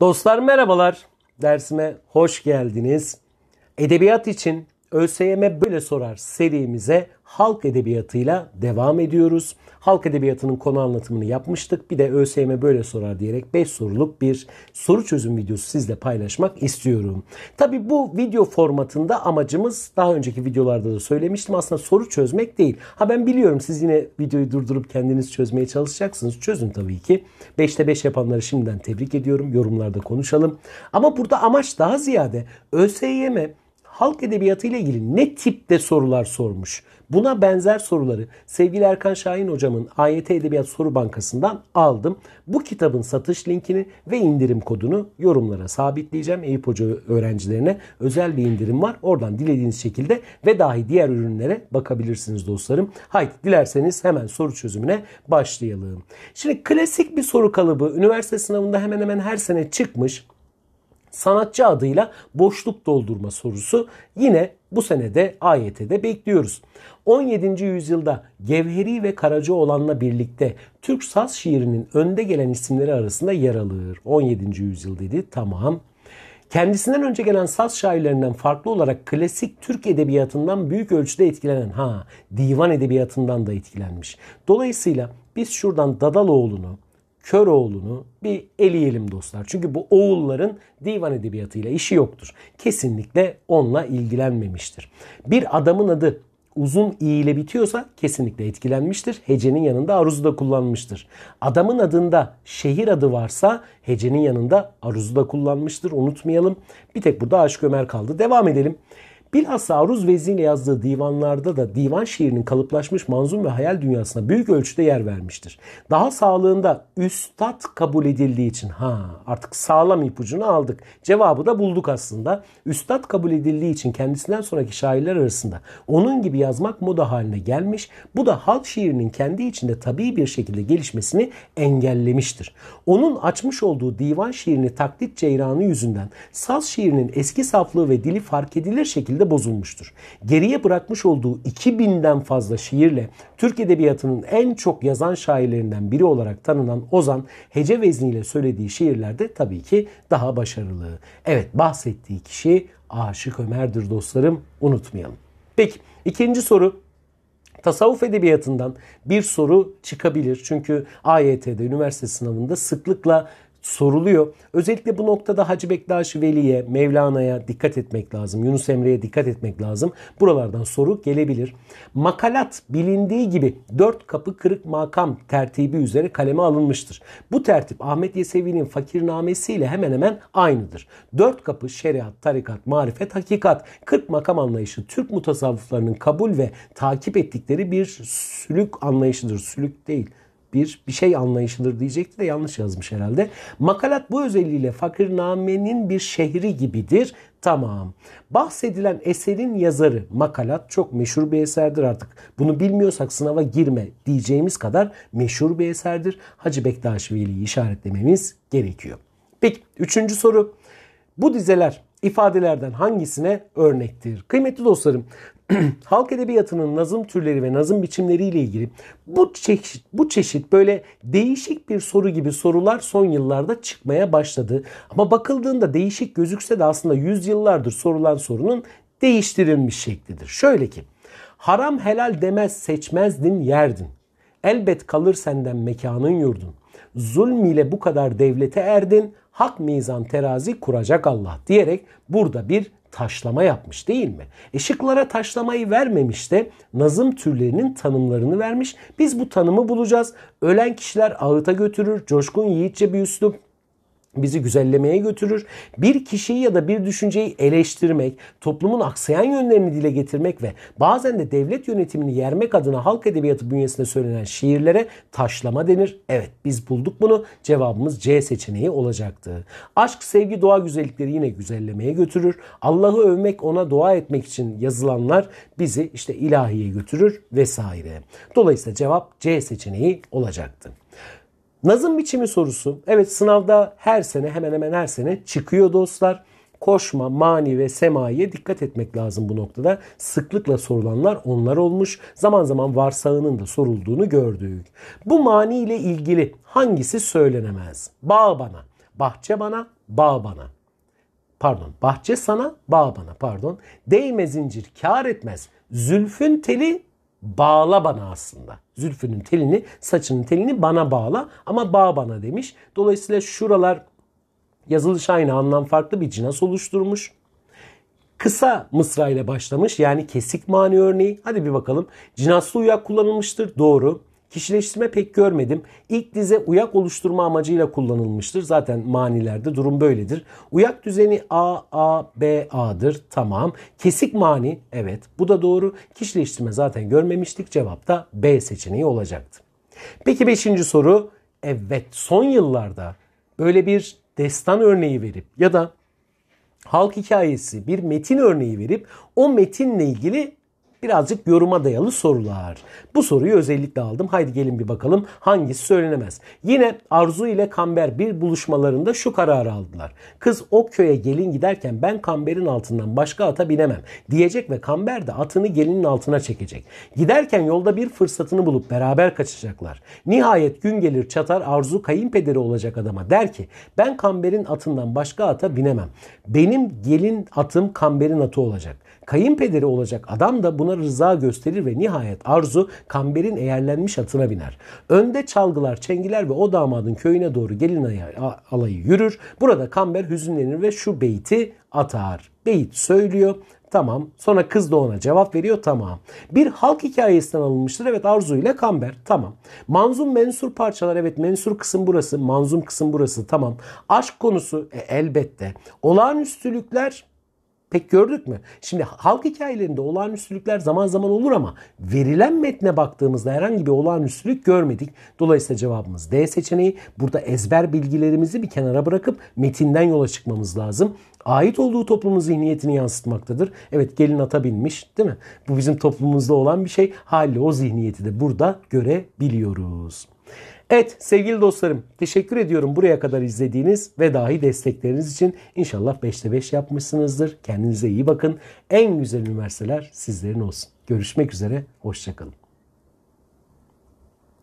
Dostlar merhabalar. Dersime hoş geldiniz. Edebiyat için ÖSYM e böyle sorar serimize halk edebiyatıyla devam ediyoruz. Halk edebiyatının konu anlatımını yapmıştık. Bir de ÖSYM e böyle sorar diyerek 5 soruluk bir soru çözüm videosu sizle paylaşmak istiyorum. Tabi bu video formatında amacımız daha önceki videolarda da söylemiştim aslında soru çözmek değil. Ha ben biliyorum siz yine videoyu durdurup kendiniz çözmeye çalışacaksınız. Çözün tabii ki. 5'te 5 yapanları şimdiden tebrik ediyorum. Yorumlarda konuşalım. Ama burada amaç daha ziyade ÖSYM e halk edebiyatı ile ilgili ne tipte sorular sormuş? Buna benzer soruları sevgili Erkan Şahin hocamın AYT Edebiyat Soru Bankası'ndan aldım. Bu kitabın satış linkini ve indirim kodunu yorumlara sabitleyeceğim. Eyüp Hoca öğrencilerine özel bir indirim var. Oradan dilediğiniz şekilde ve dahi diğer ürünlere bakabilirsiniz dostlarım. Haydi dilerseniz hemen soru çözümüne başlayalım. Şimdi klasik bir soru kalıbı üniversite sınavında hemen hemen her sene çıkmış sanatçı adıyla boşluk doldurma sorusu yine bu senede AYT'de bekliyoruz. 17. yüzyılda Gevheri ve Karaca olanla birlikte Türk saz şiirinin önde gelen isimleri arasında yer alır. 17. yüzyıl dedi tamam. Kendisinden önce gelen saz şairlerinden farklı olarak klasik Türk edebiyatından büyük ölçüde etkilenen ha divan edebiyatından da etkilenmiş. Dolayısıyla biz şuradan Dadaloğlu'nu, Köroğlu'nu bir eleyelim dostlar. Çünkü bu oğulların divan edebiyatıyla işi yoktur. Kesinlikle onunla ilgilenmemiştir. Bir adamın adı uzun i ile bitiyorsa kesinlikle etkilenmiştir. Hecenin yanında aruzu da kullanmıştır. Adamın adında şehir adı varsa hecenin yanında aruzu da kullanmıştır. Unutmayalım. Bir tek burada aşk Ömer kaldı. Devam edelim. Bilhassa aruz vezniyle yazdığı divanlarda da divan şiirinin kalıplaşmış manzum ve hayal dünyasına büyük ölçüde yer vermiştir. Daha sağlığında üstad kabul edildiği için ha artık sağlam ipucunu aldık. Cevabı da bulduk aslında. Üstad kabul edildiği için kendisinden sonraki şairler arasında onun gibi yazmak moda haline gelmiş. Bu da halk şiirinin kendi içinde tabii bir şekilde gelişmesini engellemiştir. Onun açmış olduğu divan şiirini taklit ceyranı yüzünden saz şiirinin eski saflığı ve dili fark edilir şekilde şekilde bozulmuştur. Geriye bırakmış olduğu 2000'den fazla şiirle Türk Edebiyatı'nın en çok yazan şairlerinden biri olarak tanınan Ozan hece vezniyle söylediği şiirlerde tabii ki daha başarılı. Evet bahsettiği kişi Aşık Ömer'dir dostlarım unutmayalım. Peki ikinci soru Tasavvuf edebiyatından bir soru çıkabilir. Çünkü AYT'de üniversite sınavında sıklıkla soruluyor. Özellikle bu noktada Hacı Bektaş Veli'ye, Mevlana'ya dikkat etmek lazım. Yunus Emre'ye dikkat etmek lazım. Buralardan soru gelebilir. Makalat bilindiği gibi dört kapı kırık makam tertibi üzere kaleme alınmıştır. Bu tertip Ahmet Yesevi'nin fakirnamesiyle hemen hemen aynıdır. Dört kapı şeriat, tarikat, marifet, hakikat, kırk makam anlayışı Türk mutasavvıflarının kabul ve takip ettikleri bir sülük anlayışıdır. Sülük değil, bir bir şey anlayışıdır diyecekti de yanlış yazmış herhalde. Makalat bu özelliğiyle fakirnamenin bir şehri gibidir. Tamam. Bahsedilen eserin yazarı Makalat çok meşhur bir eserdir artık. Bunu bilmiyorsak sınava girme diyeceğimiz kadar meşhur bir eserdir. Hacı Bektaş Veli'yi işaretlememiz gerekiyor. Peki üçüncü soru. Bu dizeler ifadelerden hangisine örnektir? Kıymetli dostlarım halk edebiyatının nazım türleri ve nazım biçimleriyle ilgili bu çeşit bu çeşit böyle değişik bir soru gibi sorular son yıllarda çıkmaya başladı. Ama bakıldığında değişik gözükse de aslında yüzyıllardır sorulan sorunun değiştirilmiş şeklidir. Şöyle ki haram helal demez seçmezdin yerdin. Elbet kalır senden mekanın yurdun. Zulm ile bu kadar devlete erdin. Hak mizan terazi kuracak Allah diyerek burada bir taşlama yapmış değil mi? Işıklara taşlamayı vermemiş de nazım türlerinin tanımlarını vermiş. Biz bu tanımı bulacağız. Ölen kişiler ağıta götürür, coşkun yiğitçe bir üslup, bizi güzellemeye götürür. Bir kişiyi ya da bir düşünceyi eleştirmek, toplumun aksayan yönlerini dile getirmek ve bazen de devlet yönetimini yermek adına halk edebiyatı bünyesinde söylenen şiirlere taşlama denir. Evet biz bulduk bunu. Cevabımız C seçeneği olacaktı. Aşk, sevgi, doğa güzellikleri yine güzellemeye götürür. Allah'ı övmek, ona dua etmek için yazılanlar bizi işte ilahiye götürür vesaire. Dolayısıyla cevap C seçeneği olacaktı. Nazım biçimi sorusu. Evet sınavda her sene hemen hemen her sene çıkıyor dostlar. Koşma, mani ve semaiye dikkat etmek lazım bu noktada. Sıklıkla sorulanlar onlar olmuş. Zaman zaman varsağının da sorulduğunu gördük. Bu mani ile ilgili hangisi söylenemez? Bağ bana, bahçe bana, bağ bana. Pardon, bahçe sana, bağ bana pardon. Değme zincir kar etmez. Zülfün teli Bağla bana aslında. Zülfünün telini, saçının telini bana bağla ama bağ bana demiş. Dolayısıyla şuralar yazılış aynı anlam farklı bir cinas oluşturmuş. Kısa mısra ile başlamış yani kesik mani örneği. Hadi bir bakalım. Cinaslı uyak kullanılmıştır. Doğru. Kişileştirme pek görmedim. İlk dize uyak oluşturma amacıyla kullanılmıştır. Zaten manilerde durum böyledir. Uyak düzeni A, A, B, A'dır. Tamam. Kesik mani evet bu da doğru. Kişileştirme zaten görmemiştik. Cevap da B seçeneği olacaktı. Peki beşinci soru. Evet son yıllarda böyle bir destan örneği verip ya da halk hikayesi bir metin örneği verip o metinle ilgili birazcık yoruma dayalı sorular. Bu soruyu özellikle aldım. Haydi gelin bir bakalım hangisi söylenemez. Yine Arzu ile Kamber bir buluşmalarında şu kararı aldılar. Kız o köye gelin giderken ben Kamber'in altından başka ata binemem diyecek ve Kamber de atını gelinin altına çekecek. Giderken yolda bir fırsatını bulup beraber kaçacaklar. Nihayet gün gelir çatar Arzu kayınpederi olacak adama der ki ben Kamber'in atından başka ata binemem. Benim gelin atım Kamber'in atı olacak. Kayınpederi olacak adam da buna onlara rıza gösterir ve nihayet arzu kamberin eğerlenmiş atına biner. Önde çalgılar, çengiler ve o damadın köyüne doğru gelin alayı yürür. Burada kamber hüzünlenir ve şu beyti atar. Beyit söylüyor. Tamam. Sonra kız da ona cevap veriyor. Tamam. Bir halk hikayesinden alınmıştır. Evet Arzu ile Kamber. Tamam. Manzum mensur parçalar. Evet mensur kısım burası. Manzum kısım burası. Tamam. Aşk konusu e, elbette. Olağanüstülükler Pek gördük mü? Şimdi halk hikayelerinde olağanüstülükler zaman zaman olur ama verilen metne baktığımızda herhangi bir olağanüstülük görmedik. Dolayısıyla cevabımız D seçeneği. Burada ezber bilgilerimizi bir kenara bırakıp metinden yola çıkmamız lazım. Ait olduğu toplumun zihniyetini yansıtmaktadır. Evet gelin ata binmiş değil mi? Bu bizim toplumumuzda olan bir şey. Hali o zihniyeti de burada görebiliyoruz. Evet sevgili dostlarım teşekkür ediyorum buraya kadar izlediğiniz ve dahi destekleriniz için. İnşallah 5'te 5 yapmışsınızdır. Kendinize iyi bakın. En güzel üniversiteler sizlerin olsun. Görüşmek üzere. Hoşçakalın.